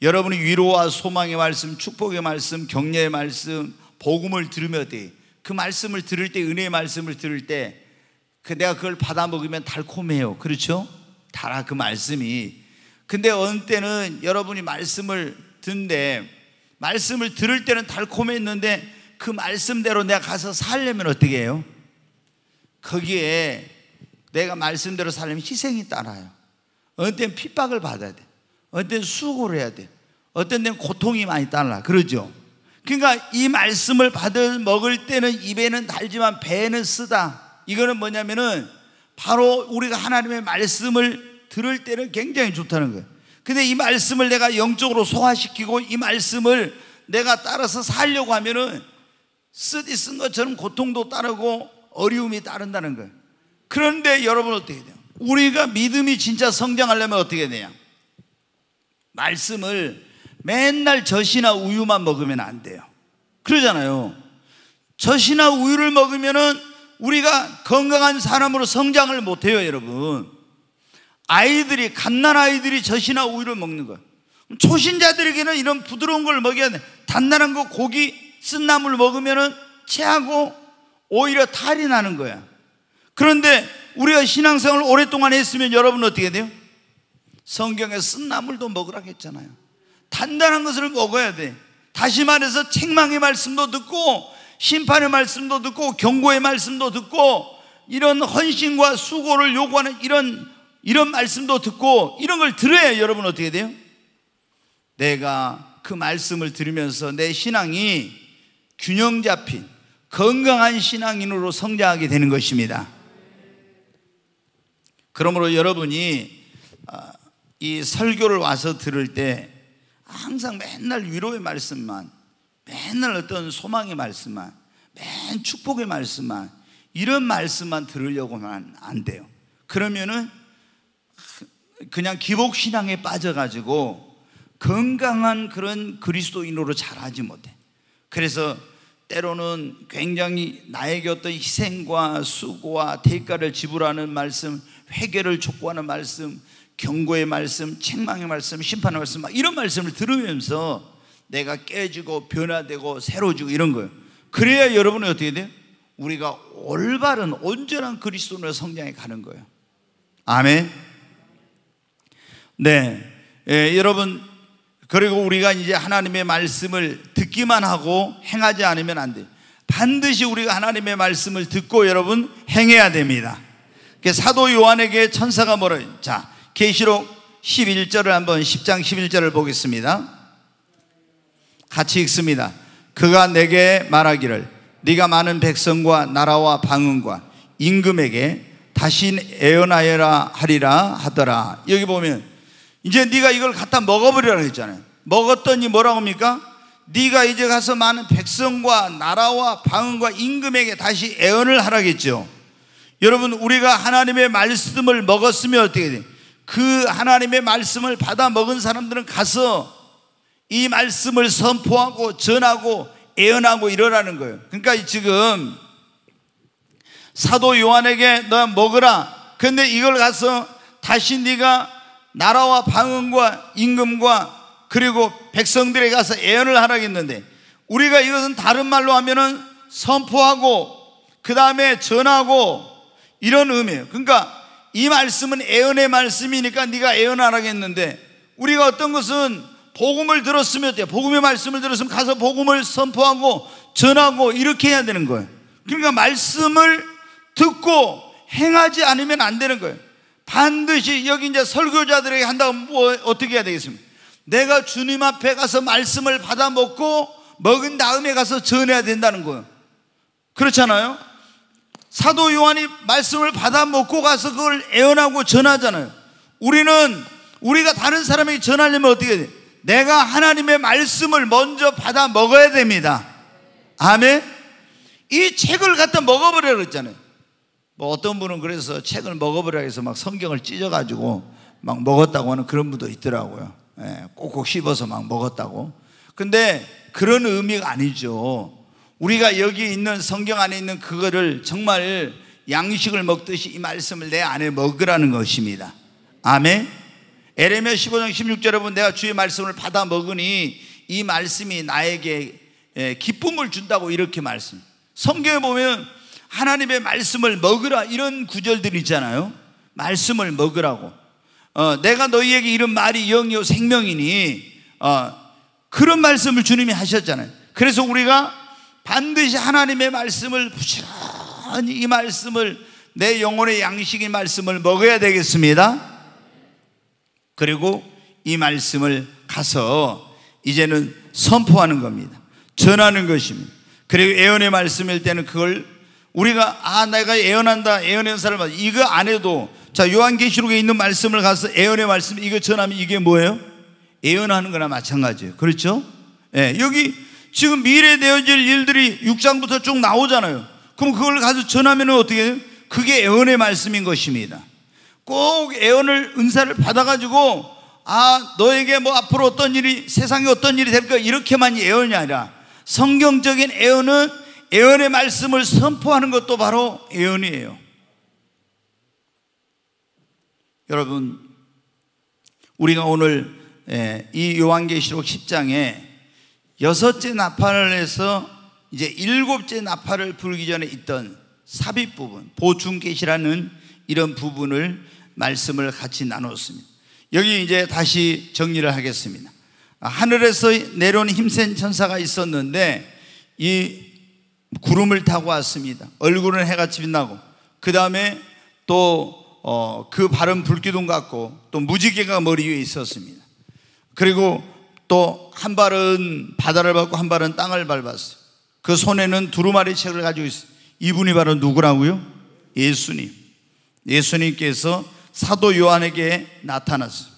여러분이 위로와 소망의 말씀, 축복의 말씀, 격려의 말씀, 복음을 들으며 돼. 그 말씀을 들을 때 은혜의 말씀을 들을 때그 내가 그걸 받아 먹으면 달콤해요. 그렇죠? 달아 그 말씀이. 근데 어느 때는 여러분이 말씀을 듣는데 말씀을 들을 때는 달콤했는데 그 말씀대로 내가 가서 살려면 어떻게 해요? 거기에 내가 말씀대로 살려면 희생이 따라요. 어떤 때는 핍박을 받아야 돼. 어떤 때는 수고를 해야 돼. 어떤 때는 고통이 많이 따라. 그러죠? 그러니까 이 말씀을 받을 먹을 때는 입에는 달지만 배에는 쓰다. 이거는 뭐냐면은 바로 우리가 하나님의 말씀을 들을 때는 굉장히 좋다는 거예요. 근데 이 말씀을 내가 영적으로 소화시키고 이 말씀을 내가 따라서 살려고 하면은 쓰디 쓴 것처럼 고통도 따르고 어려움이 따른다는 거예요. 그런데 여러분 어떻게 돼요? 우리가 믿음이 진짜 성장하려면 어떻게 되냐? 말씀을 맨날 젖이나 우유만 먹으면 안 돼요. 그러잖아요. 젖이나 우유를 먹으면은 우리가 건강한 사람으로 성장을 못 해요, 여러분. 아이들이 갓난 아이들이 젖이나 우유를 먹는 거야. 초신자들에게는 이런 부드러운 걸 먹여야 돼. 단단한 거 고기, 쓴나물 먹으면은 체하고 오히려 탈이 나는 거야. 그런데 우리가 신앙생활 오랫동안 했으면 여러분 어떻게 돼요? 성경에 쓴나물도 먹으라 했잖아요. 단단한 것을 먹어야 돼. 다시 말해서 책망의 말씀도 듣고 심판의 말씀도 듣고 경고의 말씀도 듣고 이런 헌신과 수고를 요구하는 이런 이런 말씀도 듣고 이런 걸 들어야 여러분 어떻게 돼요? 내가 그 말씀을 들으면서 내 신앙이 균형 잡힌 건강한 신앙인으로 성장하게 되는 것입니다. 그러므로 여러분이 아, 이 설교를 와서 들을 때 항상 맨날 위로의 말씀만, 맨날 어떤 소망의 말씀만, 맨 축복의 말씀만, 이런 말씀만 들으려고만 안 돼요. 그러면은 그냥 기복 신앙에 빠져가지고 건강한 그런 그리스도인으로 자라지 못해. 그래서 때로는 굉장히 나에게 어떤 희생과 수고와 대가를 지불하는 말씀, 회개를 촉구하는 말씀, 경고의 말씀, 책망의 말씀, 심판의 말씀, 막 이런 말씀을 들으면서 내가 깨지고 변화되고 새로지고 워 이런 거예요. 그래야 여러분은 어떻게 돼요? 우리가 올바른 온전한 그리스도인으로성장해 가는 거예요. 아멘. 네. 예, 여러분, 그리고 우리가 이제 하나님의 말씀을 듣기만 하고 행하지 않으면 안 돼요. 반드시 우리가 하나님의 말씀을 듣고 여러분 행해야 됩니다. 그 사도 요한에게 천사가 뭐래? 자, 계시록 11절을 한번 10장 11절을 보겠습니다. 같이 읽습니다. 그가 내게 말하기를 네가 많은 백성과 나라와 방언과 임금에게 다시 애언하여라 하리라 하더라. 여기 보면 이제 네가 이걸 갖다 먹어버리라 했잖아요. 먹었더니 뭐라고 합니까? 네가 이제 가서 많은 백성과 나라와 방언과 임금에게 다시 애언을 하라겠죠. 여러분 우리가 하나님의 말씀을 먹었으면 어떻게 돼? 그 하나님의 말씀을 받아 먹은 사람들은 가서 이 말씀을 선포하고 전하고 애언하고 이러라는 거예요. 그러니까 지금 사도 요한에게 너 먹으라. 근데 이걸 가서 다시 네가 나라와 방언과 임금과 그리고 백성들에 가서 예언을 하라고 했는데 우리가 이것은 다른 말로 하면은 선포하고 그 다음에 전하고 이런 의미예요. 그러니까 이 말씀은 예언의 말씀이니까 네가 예언하라했는데 우리가 어떤 것은 복음을 들었으면 어때요? 복음의 말씀을 들었으면 가서 복음을 선포하고 전하고 이렇게 해야 되는 거예요. 그러니까 말씀을 듣고 행하지 않으면 안 되는 거예요. 반드시 여기 이제 설교자들에게 한다면 뭐 어떻게 해야 되겠습니까? 내가 주님 앞에 가서 말씀을 받아 먹고 먹은 다음에 가서 전해야 된다는 거예요. 그렇잖아요. 사도 요한이 말씀을 받아 먹고 가서 그걸 애언하고 전하잖아요. 우리는 우리가 다른 사람에게 전하려면 어떻게 돼? 내가 하나님의 말씀을 먼저 받아 먹어야 됩니다. 아멘. 이 책을 갖다 먹어버려 그랬잖아요. 뭐 어떤 분은 그래서 책을 먹어보라 해서 막 성경을 찢어가지고 막 먹었다고 하는 그런 분도 있더라고요. 예, 꼭꼭 씹어서 막 먹었다고. 근데 그런 의미가 아니죠. 우리가 여기 있는 성경 안에 있는 그거를 정말 양식을 먹듯이 이 말씀을 내 안에 먹으라는 것입니다. 아멘. 에레미야 15장 16절 여러분 내가 주의 말씀을 받아 먹으니 이 말씀이 나에게 예, 기쁨을 준다고 이렇게 말씀. 성경에 보면 하나님의 말씀을 먹으라 이런 구절들이 있잖아요. 말씀을 먹으라고. 어, 내가 너희에게 이런 말이 영이요 생명이니 어, 그런 말씀을 주님이 하셨잖아요. 그래서 우리가 반드시 하나님의 말씀을 부지런히 이 말씀을 내 영혼의 양식의 말씀을 먹어야 되겠습니다. 그리고 이 말씀을 가서 이제는 선포하는 겁니다. 전하는 것입니다. 그리고 애언의 말씀일 때는 그걸 우리가 아 내가 예언한다 예언의 사를 받 이거 안 해도 자 요한계시록에 있는 말씀을 가서 예언의 말씀 이거 전하면 이게 뭐예요? 예언하는 거나 마찬가지예요. 그렇죠? 예, 여기 지금 미래에 되어질 일들이 6장부터 쭉 나오잖아요. 그럼 그걸 가서 전하면 어떻게 해요? 그게 예언의 말씀인 것입니다. 꼭 예언을 은사를 받아가지고 아 너에게 뭐 앞으로 어떤 일이 세상에 어떤 일이 될까 이렇게만 예언이 아니라 성경적인 예언은 예언의 말씀을 선포하는 것도 바로 예언이에요. 여러분, 우리가 오늘 예, 이 요한계시록 10장에 여섯째 나팔을 해서 이제 일곱째 나팔을 불기 전에 있던 삽입 부분, 보충계시라는 이런 부분을 말씀을 같이 나눴습니다. 여기 이제 다시 정리를 하겠습니다. 하늘에서 내려온 힘센 천사가 있었는데 이 구름을 타고 왔습니다. 얼굴은 해가 빛나고 어, 그 다음에 또그 어, 발은 불기둥 같고 또 무지개가 머리 위에 있었습니다. 그리고 또 한 발은 바다를 밟고 한 발은 땅을 밟았어요. 그 손에는 두루마리 책을 가지고 있어요. 이분이 바로 누구라고요? 예수님. 예수님께서 사도 요한에게 나타났어요.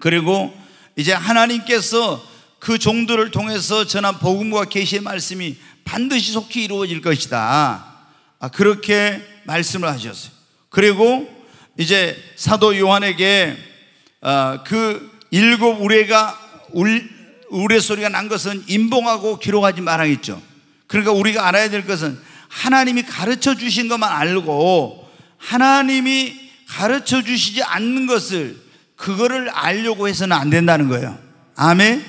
그리고 이제 하나님께서 그 종들을 통해서 전한 복음과 계시의 말씀이 반드시 속히 이루어질 것이다. 아, 그렇게 말씀을 하셨어요. 그리고 이제 사도 요한에게 어, 그 일곱 우레가 울, 우레 소리가 난 것은 임봉하고 기록하지 말아야죠 그러니까 우리가 알아야 될 것은 하나님이 가르쳐 주신 것만 알고 하나님이 가르쳐 주시지 않는 것을 그거를 알려고 해서는 안 된다는 거예요. 아멘.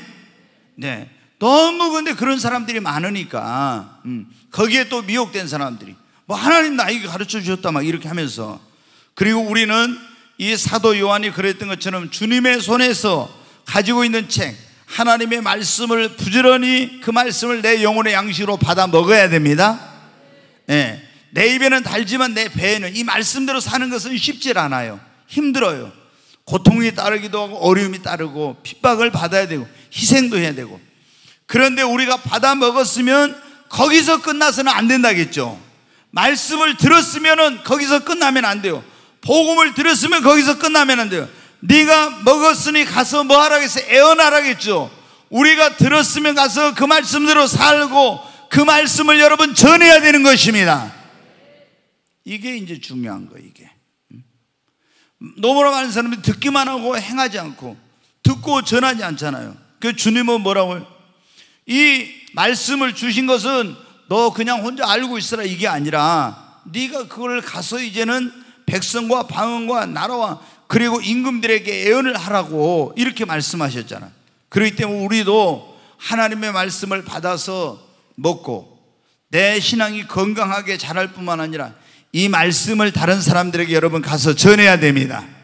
네. 너무 근데 그런 사람들이 많으니까 음, 거기에 또 미혹된 사람들이 뭐 하나님 나이게 가르쳐 주셨다 막 이렇게 하면서 그리고 우리는 이 사도 요한이 그랬던 것처럼 주님의 손에서 가지고 있는 책 하나님의 말씀을 부지런히 그 말씀을 내 영혼의 양식으로 받아 먹어야 됩니다. 예. 내 입에는 달지만 내 배에는 이 말씀대로 사는 것은 쉽지 않아요. 힘들어요. 고통이 따르기도 하고 어려움이 따르고 핍박을 받아야 되고 희생도 해야 되고 그런데 우리가 받아 먹었으면 거기서 끝나서는 안 된다겠죠. 말씀을 들었으면은 거기서 끝나면 안 돼요. 복음을 들었으면 거기서 끝나면 안 돼요. 네가 먹었으니 가서 뭐 하라겠어? 애원하라겠죠. 우리가 들었으면 가서 그 말씀대로 살고 그 말씀을 여러분 전해야 되는 것입니다. 이게 이제 중요한 거 이게. 음? 너무나 많은 사람들이 듣기만 하고 행하지 않고 듣고 전하지 않잖아요. 그 주님은 뭐라고요? 이 말씀을 주신 것은 너 그냥 혼자 알고 있으라 이게 아니라 네가 그걸 가서 이제는 백성과 방언과 나라와 그리고 임금들에게 예언을 하라고 이렇게 말씀하셨잖아. 그렇기 때문에 우리도 하나님의 말씀을 받아서 먹고 내 신앙이 건강하게 자랄 뿐만 아니라 이 말씀을 다른 사람들에게 여러분 가서 전해야 됩니다.